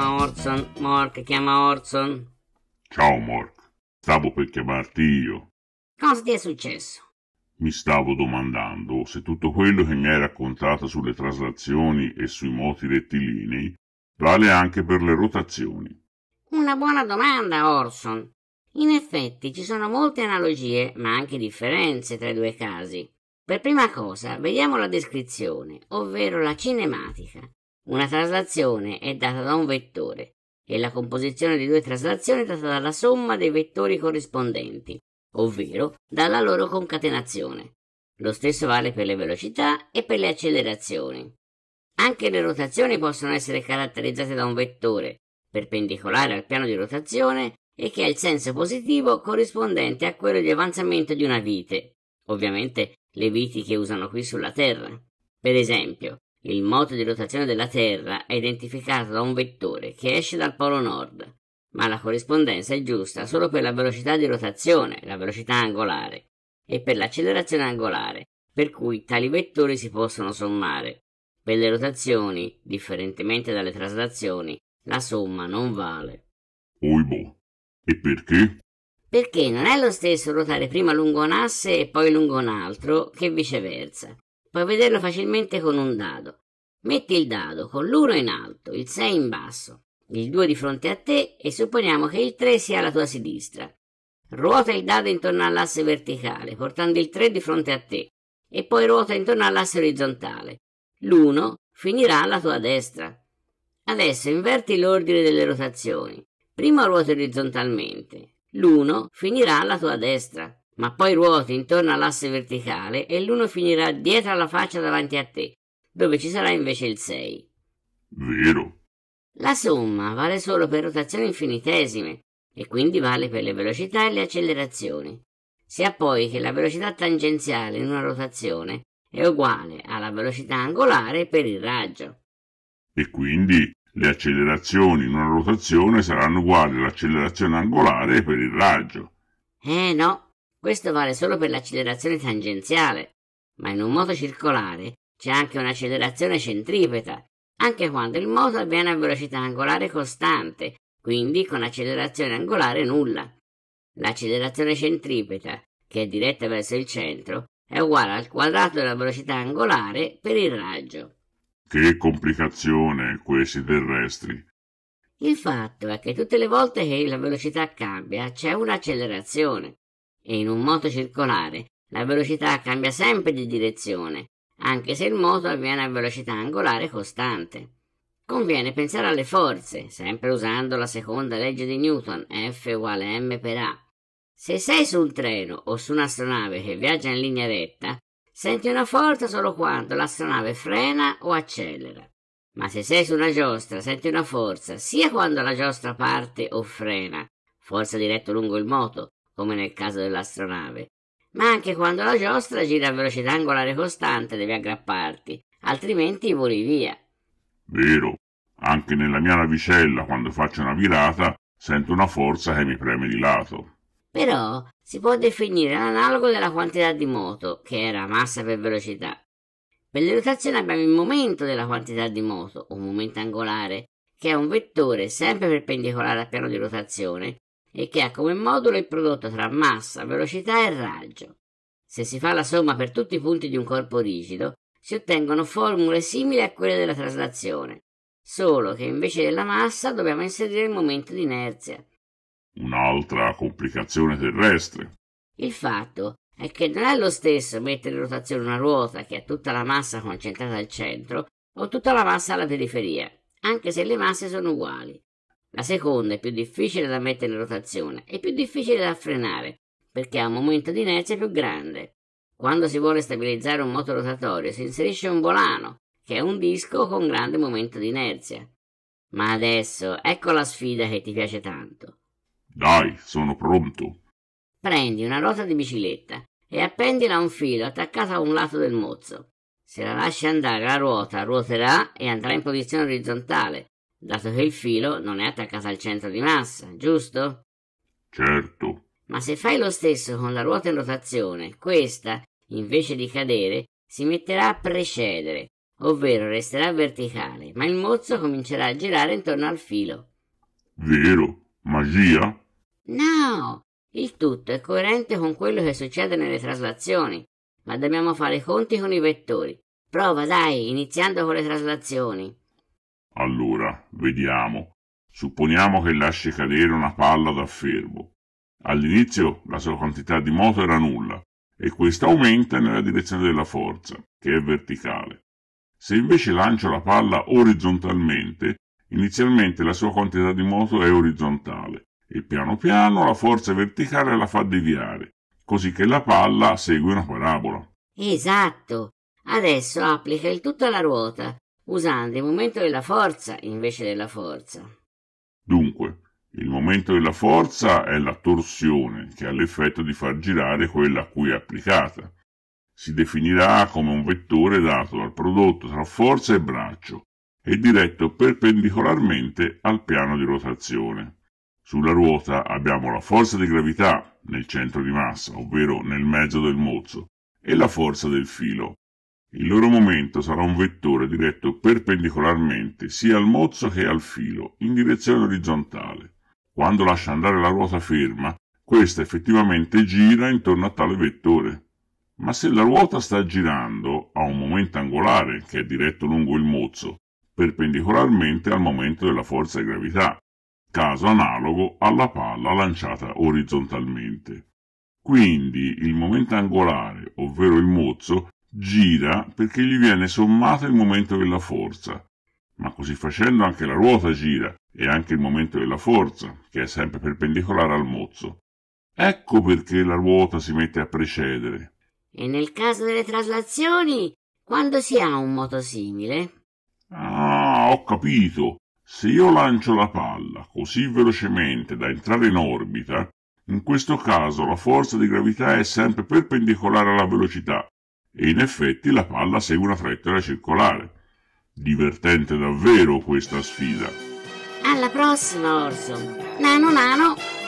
chiama Orson. Mork chiama Orson. Ciao Mork, stavo per chiamarti io. Cosa ti è successo? Mi stavo domandando se tutto quello che mi hai raccontato sulle traslazioni e sui moti rettilinei vale anche per le rotazioni. Una buona domanda, Orson. In effetti ci sono molte analogie, ma anche differenze tra i due casi. Per prima cosa, vediamo la descrizione, ovvero la cinematica. Una traslazione è data da un vettore e la composizione di due traslazioni è data dalla somma dei vettori corrispondenti, ovvero dalla loro concatenazione. Lo stesso vale per le velocità e per le accelerazioni. Anche le rotazioni possono essere caratterizzate da un vettore perpendicolare al piano di rotazione e che ha il senso positivo corrispondente a quello di avanzamento di una vite, ovviamente le viti che usano qui sulla Terra. Per esempio, il moto di rotazione della Terra è identificato da un vettore che esce dal polo nord, ma la corrispondenza è giusta solo per la velocità di rotazione, la velocità angolare, e per l'accelerazione angolare, per cui tali vettori si possono sommare. Per le rotazioni, differentemente dalle traslazioni, la somma non vale. Oibo, e perché? Perché non è lo stesso ruotare prima lungo un asse e poi lungo un altro che viceversa. Puoi vederlo facilmente con un dado. Metti il dado con l'1 in alto, il 6 in basso, il 2 di fronte a te e supponiamo che il 3 sia alla tua sinistra. Ruota il dado intorno all'asse verticale, portando il 3 di fronte a te, e poi ruota intorno all'asse orizzontale. L'1 finirà alla tua destra. Adesso inverti l'ordine delle rotazioni. Prima ruota orizzontalmente. L'1 finirà alla tua destra ma poi ruoti intorno all'asse verticale e l'1 finirà dietro alla faccia davanti a te, dove ci sarà invece il 6. Vero. La somma vale solo per rotazioni infinitesime e quindi vale per le velocità e le accelerazioni. Si ha poi che la velocità tangenziale in una rotazione è uguale alla velocità angolare per il raggio. E quindi le accelerazioni in una rotazione saranno uguali all'accelerazione angolare per il raggio. Eh no, questo vale solo per l'accelerazione tangenziale, ma in un moto circolare c'è anche un'accelerazione centripeta, anche quando il moto avviene a velocità angolare costante, quindi con accelerazione angolare nulla. L'accelerazione centripeta, che è diretta verso il centro, è uguale al quadrato della velocità angolare per il raggio. Che complicazione questi terrestri! Il fatto è che tutte le volte che la velocità cambia c'è un'accelerazione e in un moto circolare la velocità cambia sempre di direzione, anche se il moto avviene a velocità angolare costante. Conviene pensare alle forze, sempre usando la seconda legge di Newton, F uguale m per A. Se sei su un treno o su un'astronave che viaggia in linea retta, senti una forza solo quando l'astronave frena o accelera. Ma se sei su una giostra, senti una forza sia quando la giostra parte o frena, forza diretta lungo il moto, come nel caso dell'astronave, ma anche quando la giostra gira a velocità angolare costante devi aggrapparti, altrimenti voli via. Vero, anche nella mia navicella quando faccio una virata sento una forza che mi preme di lato. Però si può definire l'analogo della quantità di moto, che era massa per velocità. Per le rotazioni abbiamo il momento della quantità di moto, o momento angolare, che è un vettore sempre perpendicolare al piano di rotazione, e che ha come modulo il prodotto tra massa, velocità e raggio. Se si fa la somma per tutti i punti di un corpo rigido, si ottengono formule simili a quelle della traslazione, solo che invece della massa dobbiamo inserire il momento di inerzia. Un'altra complicazione terrestre. Il fatto è che non è lo stesso mettere in rotazione una ruota che ha tutta la massa concentrata al centro o tutta la massa alla periferia, anche se le masse sono uguali. La seconda è più difficile da mettere in rotazione e più difficile da frenare, perché ha un momento di inerzia più grande. Quando si vuole stabilizzare un moto rotatorio si inserisce un volano, che è un disco con grande momento di inerzia. Ma adesso ecco la sfida che ti piace tanto. Dai, sono pronto. Prendi una ruota di bicicletta e appendila a un filo attaccato a un lato del mozzo. Se la lasci andare la ruota ruoterà e andrà in posizione orizzontale, dato che il filo non è attaccato al centro di massa, giusto? Certo. Ma se fai lo stesso con la ruota in rotazione, questa, invece di cadere, si metterà a precedere, ovvero resterà verticale, ma il mozzo comincerà a girare intorno al filo. Vero? Magia? No! Il tutto è coerente con quello che succede nelle traslazioni, ma dobbiamo fare i conti con i vettori. Prova, dai, iniziando con le traslazioni. Allora. Vediamo. Supponiamo che lasci cadere una palla da fermo. All'inizio la sua quantità di moto era nulla e questa aumenta nella direzione della forza, che è verticale. Se invece lancio la palla orizzontalmente, inizialmente la sua quantità di moto è orizzontale e piano piano la forza verticale la fa deviare, così che la palla segue una parabola. Esatto. Adesso applica il tutto alla ruota usando il momento della forza invece della forza. Dunque, il momento della forza è la torsione che ha l'effetto di far girare quella a cui è applicata. Si definirà come un vettore dato dal prodotto tra forza e braccio e diretto perpendicolarmente al piano di rotazione. Sulla ruota abbiamo la forza di gravità nel centro di massa, ovvero nel mezzo del mozzo, e la forza del filo, il loro momento sarà un vettore diretto perpendicolarmente sia al mozzo che al filo, in direzione orizzontale. Quando lascia andare la ruota ferma, questa effettivamente gira intorno a tale vettore. Ma se la ruota sta girando a un momento angolare, che è diretto lungo il mozzo, perpendicolarmente al momento della forza di gravità, caso analogo alla palla lanciata orizzontalmente. Quindi il momento angolare, ovvero il mozzo, gira perché gli viene sommato il momento della forza, ma così facendo anche la ruota gira e anche il momento della forza, che è sempre perpendicolare al mozzo. Ecco perché la ruota si mette a precedere. E nel caso delle traslazioni, quando si ha un moto simile? Ah, ho capito. Se io lancio la palla così velocemente da entrare in orbita, in questo caso la forza di gravità è sempre perpendicolare alla velocità e in effetti la palla segue una traiettoria circolare. Divertente davvero questa sfida. Alla prossima Orson. Nano nano.